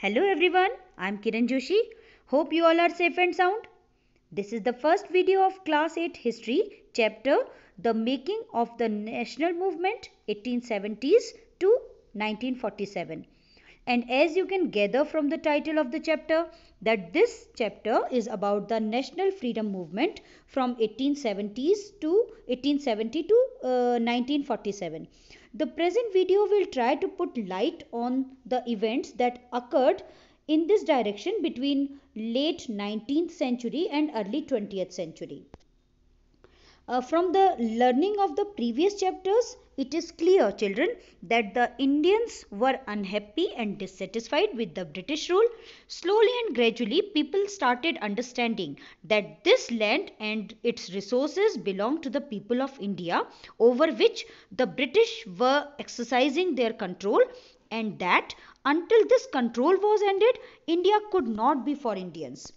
Hello everyone, I am Kiran Joshi. Hope you all are safe and sound. This is the first video of Class 8 History chapter The Making of the National Movement 1870s to 1947. And as you can gather from the title of the chapter that this chapter is about the National Freedom Movement from 1870s to 1870 to uh, 1947. The present video will try to put light on the events that occurred in this direction between late 19th century and early 20th century. Uh, from the learning of the previous chapters, it is clear, children, that the Indians were unhappy and dissatisfied with the British rule. Slowly and gradually, people started understanding that this land and its resources belonged to the people of India, over which the British were exercising their control, and that until this control was ended, India could not be for Indians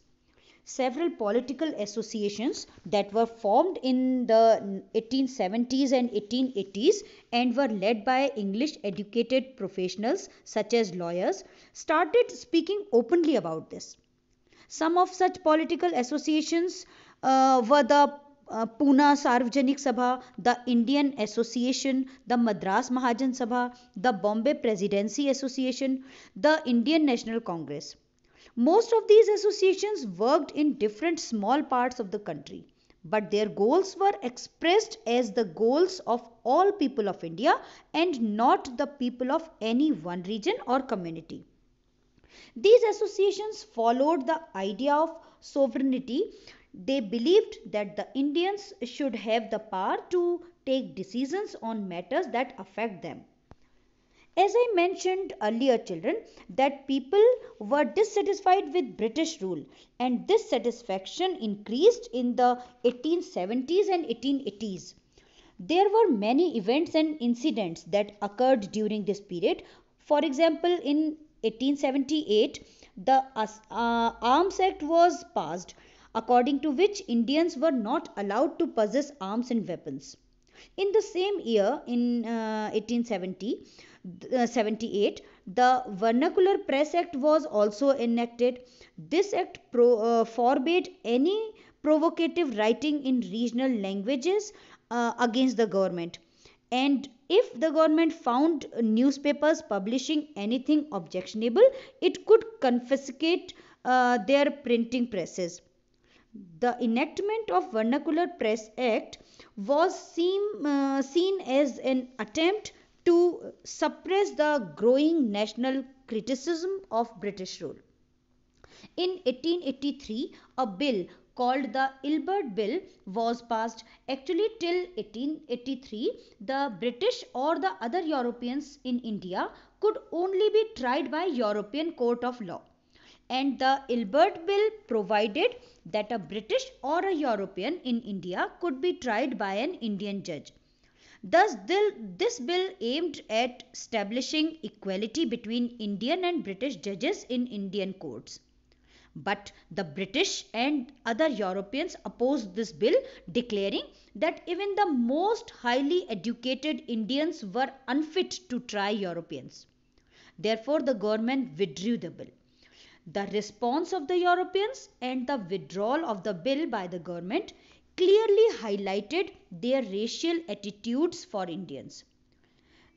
several political associations that were formed in the 1870s and 1880s and were led by English educated professionals such as lawyers started speaking openly about this. Some of such political associations uh, were the uh, Pune Sarvajanik Sabha, the Indian Association, the Madras Mahajan Sabha, the Bombay Presidency Association, the Indian National Congress. Most of these associations worked in different small parts of the country, but their goals were expressed as the goals of all people of India and not the people of any one region or community. These associations followed the idea of sovereignty. They believed that the Indians should have the power to take decisions on matters that affect them. As I mentioned earlier, children, that people were dissatisfied with British rule, and this satisfaction increased in the 1870s and 1880s. There were many events and incidents that occurred during this period. For example, in 1878, the uh, Arms Act was passed, according to which Indians were not allowed to possess arms and weapons. In the same year, in uh, 1870, uh, 78 the vernacular press act was also enacted this act pro, uh, forbade any provocative writing in regional languages uh, against the government and if the government found newspapers publishing anything objectionable it could confiscate uh, their printing presses the enactment of vernacular press act was seen, uh, seen as an attempt to suppress the growing national criticism of British rule. In 1883, a bill called the Ilbert Bill was passed. Actually, till 1883, the British or the other Europeans in India could only be tried by European Court of Law. And the Ilbert Bill provided that a British or a European in India could be tried by an Indian judge. Thus, this bill aimed at establishing equality between Indian and British judges in Indian courts. But the British and other Europeans opposed this bill, declaring that even the most highly educated Indians were unfit to try Europeans. Therefore, the government withdrew the bill. The response of the Europeans and the withdrawal of the bill by the government clearly highlighted their racial attitudes for Indians.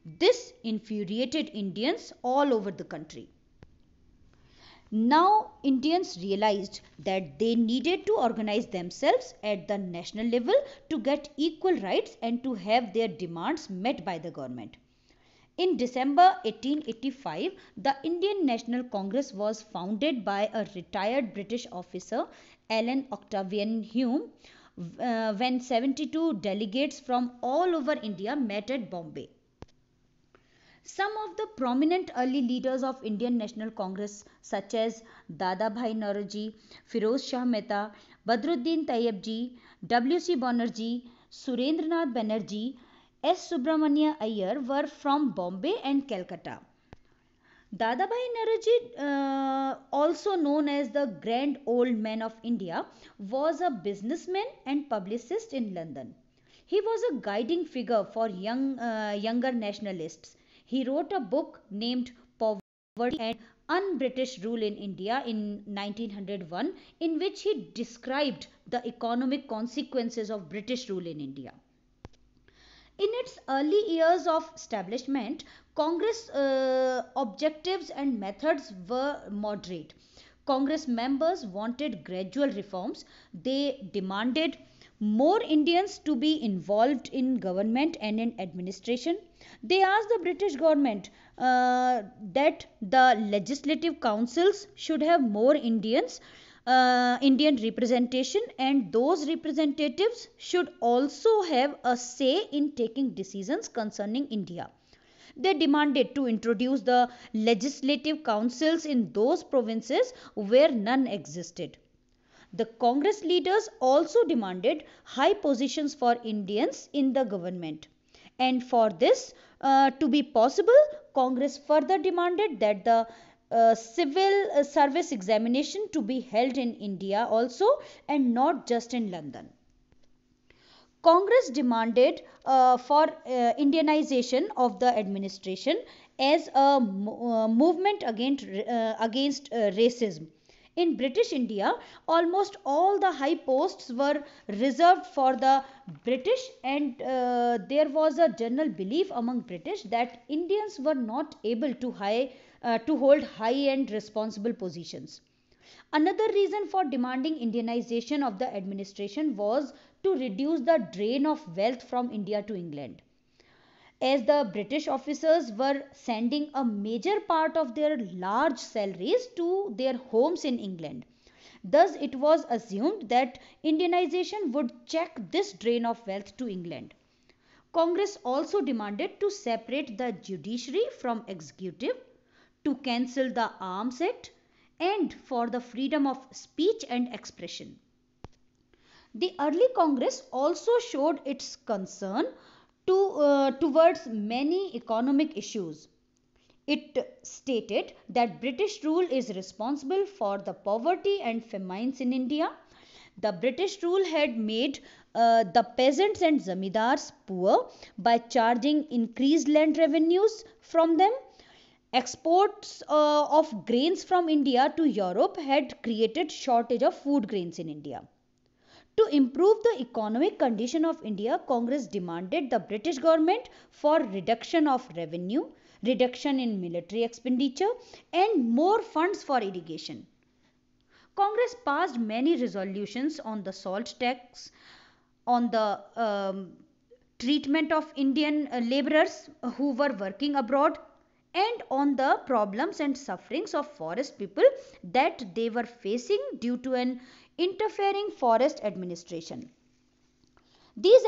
This infuriated Indians all over the country. Now, Indians realized that they needed to organize themselves at the national level to get equal rights and to have their demands met by the government. In December 1885, the Indian National Congress was founded by a retired British officer, Alan Octavian Hume, uh, when 72 delegates from all over India met at Bombay. Some of the prominent early leaders of Indian National Congress such as Dadabhai Naraji, Firoz Shah Mehta, Badruddin Tayyabji, W.C. Banerjee, Surendranath Banerjee, S. Subramania Iyer were from Bombay and Calcutta. Dadabhai Nauroji uh, also known as the Grand Old Man of India, was a businessman and publicist in London. He was a guiding figure for young, uh, younger nationalists. He wrote a book named Poverty and Un-British Rule in India in 1901 in which he described the economic consequences of British rule in India. In its early years of establishment, Congress uh, objectives and methods were moderate. Congress members wanted gradual reforms. They demanded more Indians to be involved in government and in administration. They asked the British government uh, that the legislative councils should have more Indians uh, Indian representation and those representatives should also have a say in taking decisions concerning India. They demanded to introduce the legislative councils in those provinces where none existed. The Congress leaders also demanded high positions for Indians in the government. And for this uh, to be possible, Congress further demanded that the uh, civil service examination to be held in India also and not just in London. Congress demanded uh, for uh, Indianization of the administration as a mo- uh, movement against, uh, against uh, racism. In British India, almost all the high posts were reserved for the British, and uh, there was a general belief among British that Indians were not able to hire. Uh, to hold high-end responsible positions. Another reason for demanding Indianization of the administration was to reduce the drain of wealth from India to England. As the British officers were sending a major part of their large salaries to their homes in England. Thus, it was assumed that Indianization would check this drain of wealth to England. Congress also demanded to separate the judiciary from executive to cancel the Arms and for the freedom of speech and expression. The early Congress also showed its concern to, uh, towards many economic issues. It stated that British rule is responsible for the poverty and famines in India. The British rule had made uh, the peasants and zamindars poor by charging increased land revenues from them Exports uh, of grains from India to Europe had created shortage of food grains in India. To improve the economic condition of India, Congress demanded the British government for reduction of revenue, reduction in military expenditure and more funds for irrigation. Congress passed many resolutions on the salt tax, on the um, treatment of Indian uh, laborers who were working abroad and on the problems and sufferings of forest people that they were facing due to an interfering forest administration. These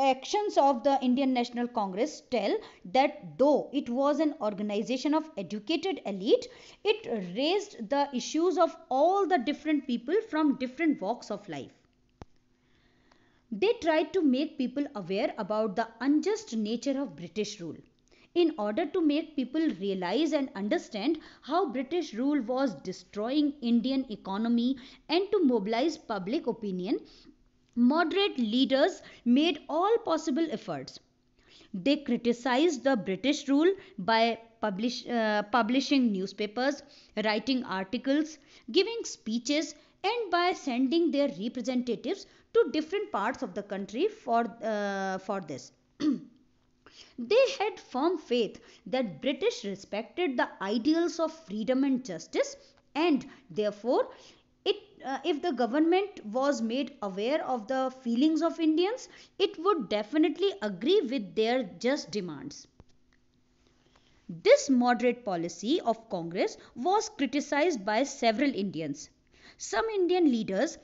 actions of the Indian National Congress tell that though it was an organization of educated elite, it raised the issues of all the different people from different walks of life. They tried to make people aware about the unjust nature of British rule in order to make people realize and understand how British rule was destroying Indian economy and to mobilize public opinion, moderate leaders made all possible efforts. They criticized the British rule by publish, uh, publishing newspapers, writing articles, giving speeches, and by sending their representatives to different parts of the country for, uh, for this. They had firm faith that British respected the ideals of freedom and justice and therefore it, uh, if the government was made aware of the feelings of Indians, it would definitely agree with their just demands. This moderate policy of Congress was criticized by several Indians. Some Indian leaders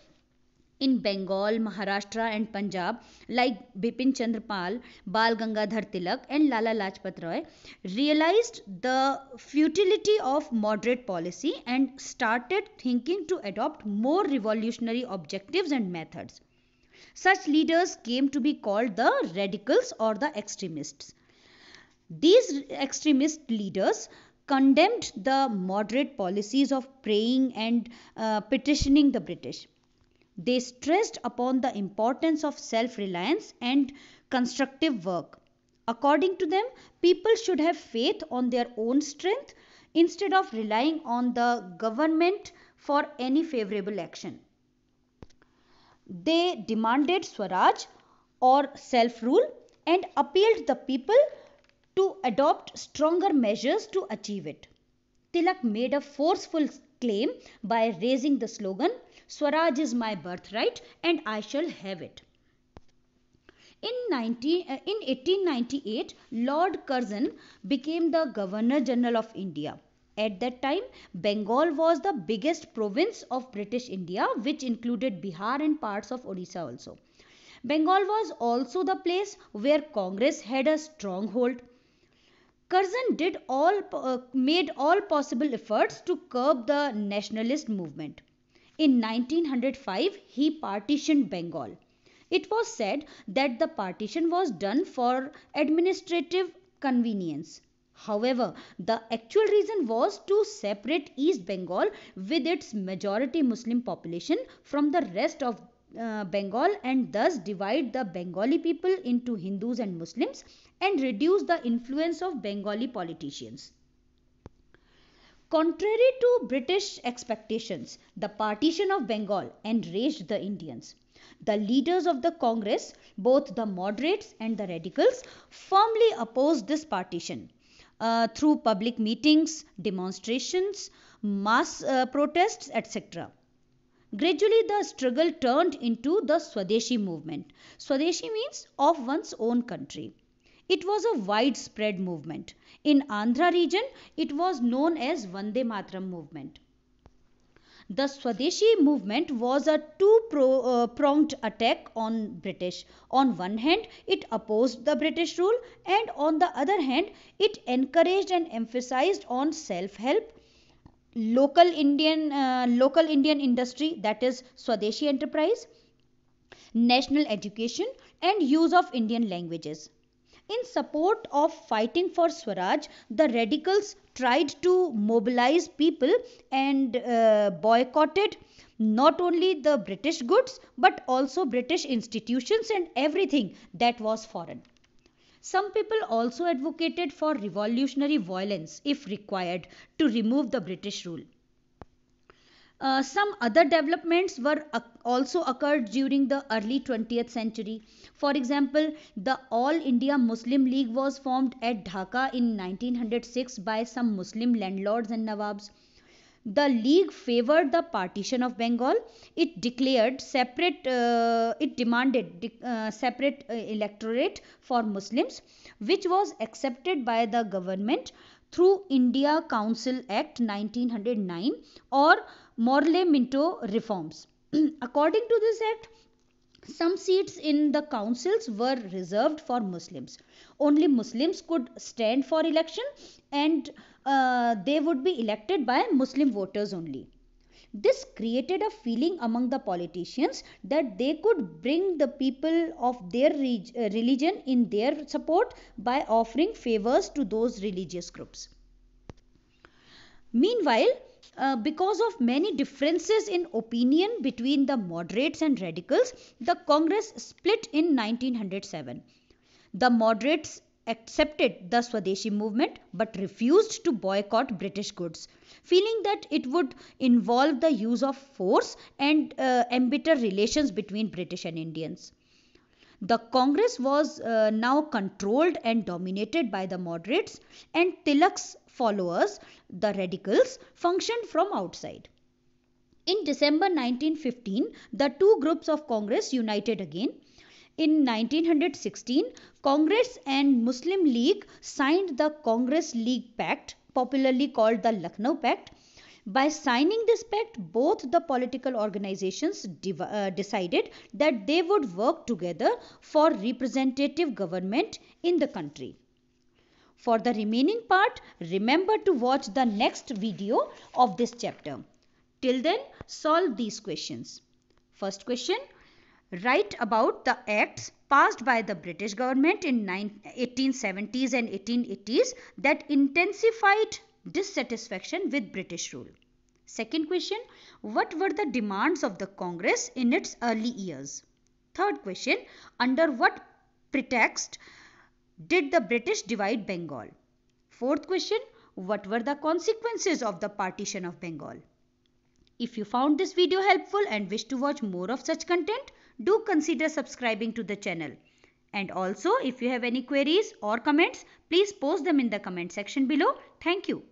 in Bengal, Maharashtra and Punjab like Bipin Chandra Pal, Bal Gangadhar Tilak and Lala Lajpat Roy realized the futility of moderate policy and started thinking to adopt more revolutionary objectives and methods. Such leaders came to be called the radicals or the extremists. These extremist leaders condemned the moderate policies of praying and uh, petitioning the British they stressed upon the importance of self reliance and constructive work. According to them, people should have faith on their own strength instead of relying on the government for any favorable action. They demanded Swaraj or self rule and appealed the people to adopt stronger measures to achieve it. Tilak made a forceful claim by raising the slogan Swaraj is my birthright and I shall have it. In, 19, uh, in 1898, Lord Curzon became the Governor General of India. At that time, Bengal was the biggest province of British India, which included Bihar and parts of Odisha also. Bengal was also the place where Congress had a stronghold. Curzon did all, uh, made all possible efforts to curb the nationalist movement. In 1905, he partitioned Bengal. It was said that the partition was done for administrative convenience. However, the actual reason was to separate East Bengal with its majority Muslim population from the rest of uh, Bengal and thus divide the Bengali people into Hindus and Muslims and reduce the influence of Bengali politicians. Contrary to British expectations, the partition of Bengal enraged the Indians. The leaders of the Congress, both the moderates and the radicals, firmly opposed this partition. Uh, through public meetings, demonstrations, mass uh, protests, etc. Gradually, the struggle turned into the Swadeshi movement. Swadeshi means of one's own country. It was a widespread movement. In Andhra region, it was known as Vande Matram movement. The Swadeshi movement was a two-pronged uh, attack on British. On one hand, it opposed the British rule and on the other hand, it encouraged and emphasized on self-help, local Indian, uh, local Indian industry that is Swadeshi enterprise, national education and use of Indian languages. In support of fighting for Swaraj, the radicals tried to mobilize people and uh, boycotted not only the British goods but also British institutions and everything that was foreign. Some people also advocated for revolutionary violence if required to remove the British rule. Uh, some other developments were uh, also occurred during the early 20th century. For example, the All India Muslim League was formed at Dhaka in 1906 by some Muslim landlords and Nawabs. The league favored the partition of Bengal. It declared separate, uh, it demanded de uh, separate uh, electorate for Muslims, which was accepted by the government through India Council Act 1909 or Morley Minto reforms. According to this act, some seats in the councils were reserved for Muslims. Only Muslims could stand for election and uh, they would be elected by Muslim voters only. This created a feeling among the politicians that they could bring the people of their uh, religion in their support by offering favors to those religious groups. Meanwhile, uh, because of many differences in opinion between the moderates and radicals, the Congress split in 1907. The moderates accepted the Swadeshi movement but refused to boycott British goods, feeling that it would involve the use of force and uh, embitter relations between British and Indians. The Congress was uh, now controlled and dominated by the moderates, and Tilak's followers, the radicals, functioned from outside. In December 1915, the two groups of Congress united again. In 1916, Congress and Muslim League signed the Congress League Pact, popularly called the Lucknow Pact. By signing this pact, both the political organizations div- uh, decided that they would work together for representative government in the country. For the remaining part, remember to watch the next video of this chapter. Till then, solve these questions. First question, write about the acts passed by the British government in 1870s and 1880s that intensified dissatisfaction with British rule. Second question, what were the demands of the Congress in its early years? Third question, under what pretext did the British divide Bengal? Fourth question, what were the consequences of the partition of Bengal? If you found this video helpful and wish to watch more of such content, do consider subscribing to the channel. And also, if you have any queries or comments, please post them in the comment section below. Thank you.